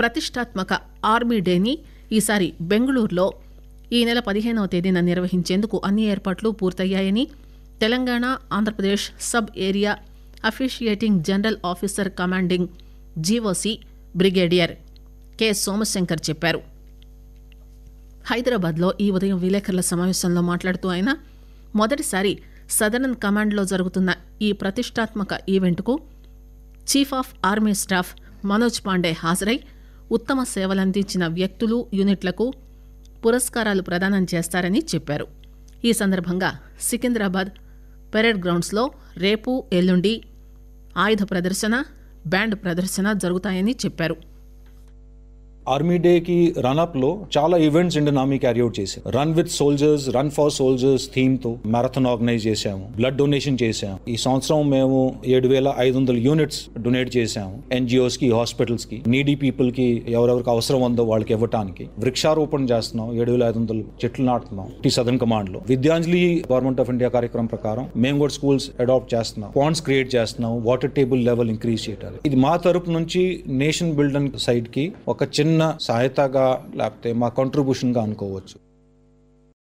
ప్రతిష్టాత్మక ఆర్మీ డేని ఈసారి బెంగళూరులో ఈ నెల పదిహేనవ తేదీన నిర్వహించేందుకు అన్ని ఏర్పాట్లు పూర్తయ్యాయని Telangana Andhra Pradesh sub area officiating general officer commanding GOC brigadier K Somashankar చెప్పారు హైదరాబాద్లో ఈ ఉదయం విలేకరుల సమావేశంలో మాట్లాడుతూ ఆయన మొదటిసారి సదరన్ కమాండ్లో జరుగుతున్న ఈ ప్రతిష్టాత్మక ఈవెంట్కు chief of army staff Manoj Pande హాజరై ఉత్తమ సేవలందించిన వ్యక్తులు యూనిట్లకు పురస్కారాలు ప్రదానం చేస్తారని చెప్పారు ఈ సందర్భంగా సికింద్రాబాద్ పెరేడ్ గ్రౌండ్స్లో రేపు ఎల్లుండి ఆయుధ ప్రదర్శన బ్యాండ్ ప్రదర్శన జరుగుతాయని చెప్పారు ఆర్మీ డేకి రన్అప్లో చాలా events Indian army carry out run with soldiers run for soldiers theme తో మ్యారథాన్ ఆర్గనైజ్ చేశాము బ్లడ్ డొనేషన్ చేశాము ఈ సంవత్సరం మేము ఏడు వేల ఐదు వందల యూనిట్స్ డొనేట్ చేశాము హాస్పిటల్స్ హాస్పిటల్స్కి నీడీ పీపుల్కి ఎవరెవరికి అవసరం ఉందో వాళ్ళకి ఇవ్వడానికి వృక్షారోపణ చేస్తున్నాం ఏడు వేల ఐదు వందలు చెట్లు నాటుతున్నాం టీ సదర్న్ కమాండ్లో విద్యాంజలి గవర్నమెంట్ ఆఫ్ ఇండియా కార్యక్రమం ప్రకారం మేము కూడా స్కూల్స్ అడాప్ట్ చేస్తున్నాం పాండ్స్ క్రియేట్ చేస్తున్నాం వాటర్ టేబుల్ లెవెల్ ఇంక్రీజ్ చేయాలి ఇది మా తరపు నుంచి నేషన్ బిల్డన్ సైడ్కి ఒక చిన్న చిన్న సహాయతగా లేకపోతే మా కాంట్రిబ్యూషన్గా అనుకోవచ్చు